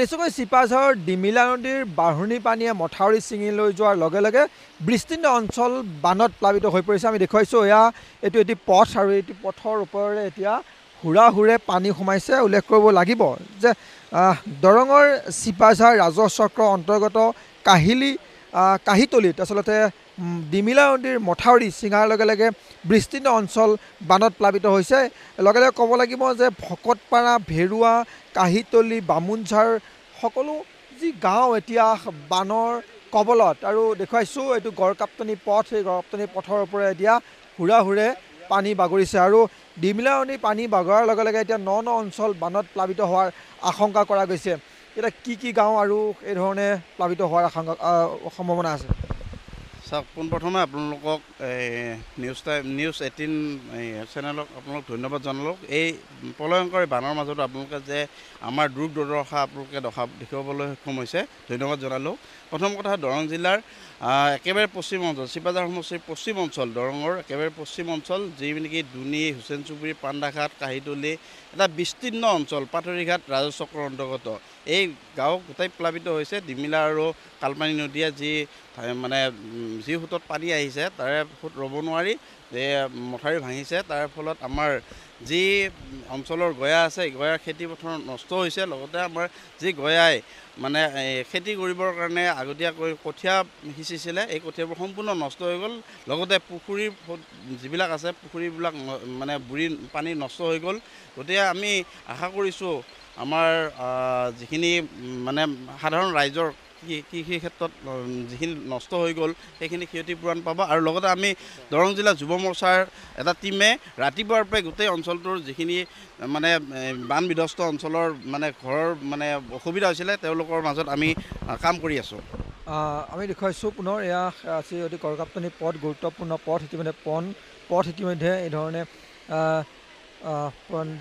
নিশ্চয়কৈ চিপাঝৰ ডিমিলা নদীৰ বাঢ়নী পানীয়ে মথাউৰি ছিঙি লৈ যোৱাৰ লগে লগে বিস্তীৰ্ণ অঞ্চল বানত প্লাৱিত হৈ পৰিছে আমি দেখুৱাইছোঁ এয়া এইটো এটি পথ আৰু এইটো পথৰ ওপৰেৰে এতিয়া সুৰা সুৰে পানী সোমাইছে উল্লেখ কৰিব লাগিব যে দৰঙৰ চিপাঝাৰ ৰাজহ চক্ৰ অন্তৰ্গত কাহিলী কাহিতলীত আচলতে ডিমিলা নদীৰ মথাউৰি চিঙাৰ লগে লগে বিস্তীৰ্ণ অঞ্চল বানত প্লাৱিত হৈছে লগে লগে ক'ব লাগিব যে ভকতপাৰা ভেৰুৱা কাহিতলী বামুণঝাৰ সকলো যি গাঁও এতিয়া বানৰ কবলত আৰু দেখুৱাইছোঁ এইটো গড়কাপ্তনি পথ সেই গড়কাপ্তনি পথৰ ওপৰে এতিয়া হুৰা হুৰে পানী বাগৰিছে আৰু ডিমিলা নদী পানী বাগৰাৰ লগে লগে এতিয়া ন ন অঞ্চল বানত প্লাৱিত হোৱাৰ আশংকা কৰা গৈছে এতিয়া কি কি গাঁও আৰু এইধৰণে প্লাৱিত হোৱাৰ আশংকা সম্ভাৱনা আছে চাওক পোনপ্ৰথমে আপোনালোকক এই নিউজ টাইম নিউজ এইটিন চেনেলক আপোনালোক ধন্যবাদ জনালোঁ এই প্ৰলয়ংকৰী বানৰ মাজত আপোনালোকে যে আমাৰ দুৰ দুৰ্দশা আপোনালোকে দেখা দেখিবলৈ সক্ষম হৈছে ধন্যবাদ জনালোঁ প্ৰথম কথা দৰং জিলাৰ একেবাৰে পশ্চিম অঞ্চল চিপাজাৰ সমষ্টিৰ পশ্চিম অঞ্চল দৰঙৰ একেবাৰে পশ্চিম অঞ্চল যি নেকি দুনি হুচেইন চুবুৰী পাণ্ডাঘাট কাহিতলি এটা বিস্তীৰ্ণ অঞ্চল পাথৰিঘাট ৰাজচক্ৰৰ অন্তৰ্গত এই গাঁও গোটেই প্লাৱিত হৈছে ডিমিলা আৰু কালপানী নদীয়ে যি মানে যি সোঁতত পানী আহিছে তাৰে সোঁত ৰ'ব নোৱাৰি যে মথাউৰি ভাঙিছে তাৰ ফলত আমাৰ যি অঞ্চলৰ গয়া আছে গয়াৰ খেতিপথাৰ নষ্ট হৈছে লগতে আমাৰ যি গয়াই মানে খেতি কৰিবৰ কাৰণে আগতীয়াকৈ কঠীয়া সিঁচিছিলে এই কঠীয়াবোৰ সম্পূৰ্ণ নষ্ট হৈ গ'ল লগতে পুখুৰীৰ যিবিলাক আছে পুখুৰীবিলাক মানে বুঢ়ী পানী নষ্ট হৈ গ'ল গতিকে আমি আশা কৰিছোঁ আমাৰ যিখিনি মানে সাধাৰণ ৰাইজৰ কৃষিৰ ক্ষেত্ৰত যিখিনি নষ্ট হৈ গ'ল সেইখিনি ক্ষতিপূৰণ পাব আৰু লগতে আমি দৰং জিলা যুৱ মৰ্চাৰ এটা টীমে ৰাতিপুৱাৰ পৰাই গোটেই অঞ্চলটোৰ যিখিনি মানে বান বিধ্বস্ত অঞ্চলৰ মানে ঘৰৰ মানে অসুবিধা হৈছিলে তেওঁলোকৰ মাজত আমি কাম কৰি আছোঁ আমি দেখুৱাইছোঁ পুনৰ এয়া আছে অতি কৰকাপ্তনি পথ গুৰুত্বপূৰ্ণ পথ ইতিমধ্যে পন পথ ইতিমধ্যে এই ধৰণে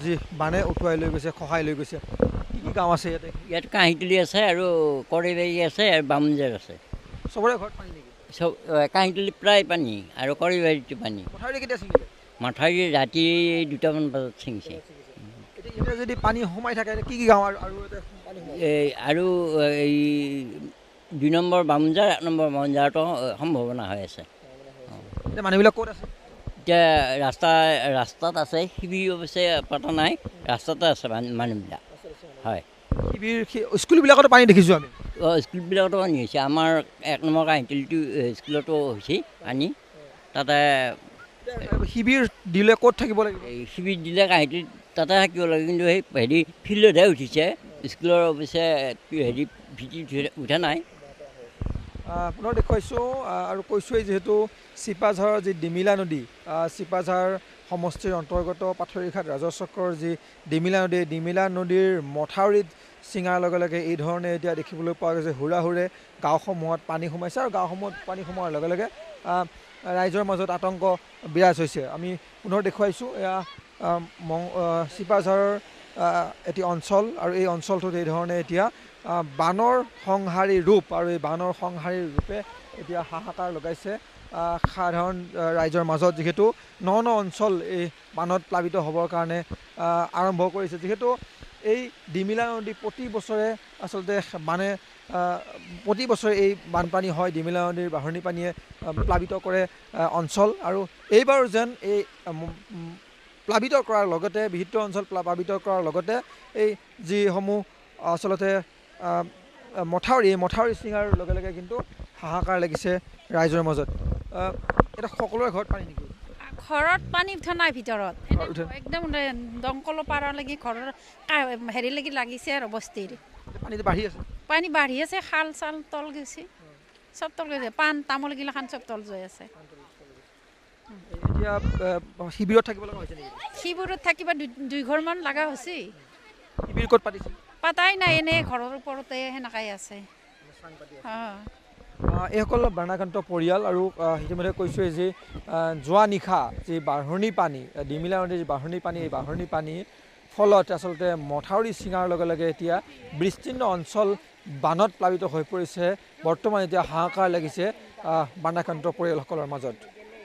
যি বানে উটুৱাই লৈ গৈছে সহায় লৈ গৈছে কি কাম আছে ইয়াতে ইয়াত কাঁহিতলি আছে আৰু কৰিবেৰী আছে আৰু বামুণজাৰ আছে চবৰে ঘৰত পানী নেকি চব কাঁহিতলি প্ৰায় পানী আৰু কৰিবাৰীটো পানী মাথাউৰি কেতিয়া ছিঙিলে মাথাউৰি ৰাতি দুটামান বজাত ছিঙিছে যদি পানী সোমাই থাকে কি কি গাঁও আৰু এই আৰু এই দুই নম্বৰ বামুণজাৰ এক নম্বৰ বামুণজাৰতো সম্ভাৱনা হৈ আছে এতিয়া মানুহবিলাক ক'ত আছে এতিয়া ৰাস্তা ৰাস্তাত আছে শিবিৰ অৱশ্যে পতা নাই ৰাস্তাতে আছে মানুহবিলাক হয় স্কুলবিলাকতো পানী দেখিছোঁ আমি অঁ স্কুলবিলাকতো পানী হৈছে আমাৰ এক নম্বৰ কাহিনীটো স্কুলতো হৈছে পানী তাতে শিবিৰ দিলে ক'ত থাকিব লাগিব শিবিৰ দিলে কাহিনীটো তাতে থাকিব লাগে কিন্তু সেই হেৰি ফিল্ডতহে উঠিছে স্কুলৰ অৱশ্যে হেৰি ভিত্তি উঠা নাই পুনৰ দেখুৱাইছোঁ আৰু কৈছোঁৱেই যিহেতু চিপাঝাৰৰ যি ডিমিলা নদী চিপাঝাৰ সমষ্টিৰ অন্তৰ্গত পাথৰিঘাট ৰাজচক্ৰৰ যি ডিমিলা নদী ডিমিলা নদীৰ মথাউৰিত চিঙাৰ লগে লগে এই ধৰণে এতিয়া দেখিবলৈ পোৱা গৈছে হুৰা হুৰে গাঁওসমূহত পানী সোমাইছে আৰু গাঁওসমূহত পানী সোমোৱাৰ লগে লগে ৰাইজৰ মাজত আতংক বিৰাজ হৈছে আমি পুনৰ দেখুৱাইছোঁ এয়া মং চিপাঝাৰৰ এটি অঞ্চল আৰু এই অঞ্চলটোত এইধৰণে এতিয়া বানৰ সংহাৰী ৰূপ আৰু এই বানৰ সংহাৰী ৰূপে এতিয়া হাহাকাৰ লগাইছে সাধাৰণ ৰাইজৰ মাজত যিহেতু ন ন অঞ্চল এই বানত প্লাৱিত হ'বৰ কাৰণে আৰম্ভ কৰিছে যিহেতু এই ডিমিলা নদী প্ৰতি বছৰে আচলতে মানে প্ৰতি বছৰে এই বানপানী হয় ডিমিলা নদীৰ বাঢ়নি পানীয়ে প্লাৱিত কৰে অঞ্চল আৰু এইবাৰো যেন এই প্লাৱিত কৰাৰ লগতে বিহিত অঞ্চল প্লাৱিত কৰাৰ লগতে এই যিসমূহ আচলতে মথাউৰি এই মথাউৰি চিঙাৰ লগে লগে কিন্তু হাহাকাৰ লাগিছে ৰাইজৰ মাজত এটা সকলোৰে ঘৰত পানী নেকি ঘৰত পানী উঠা নাই ভিতৰত একদম দমকলৰ পাৰা লাগি ঘৰৰ হেৰি লাগি লাগিছে আৰু বস্তিৰ পানীটো বাঢ়ি আছে পানী বাঢ়ি আছে খাল চাল তল গৈছে চব তল গৈছে পাণ তামোলগিলাখান চব তল যৈ আছে শিবিৰত থাকিব লগা হৈছে শিবিৰত থাকিব দুইঘৰমান লগা হৈছে শিবিৰ ক'ত পাতিছে পাতাই নাই এনে ঘৰৰ ওপৰতে সেনেকাই আছে এইসকল বাৰ্ণাকান্ত পৰিয়াল আৰু ইতিমধ্যে কৈছোঁৱেই যে যোৱা নিশা যি বাঢ়নি পানী ডিমিলা নদীৰ যি বাঢ়নি পানী এই বাঢ়নি পানীৰ ফলত আচলতে মথাউৰি চিঙাৰ লগে লগে এতিয়া বিস্তীৰ্ণ অঞ্চল বানত প্লাৱিত হৈ পৰিছে বৰ্তমান এতিয়া হাহাকাৰ লাগিছে বাৰ্ণাকান্ত পৰিয়ালসকলৰ মাজত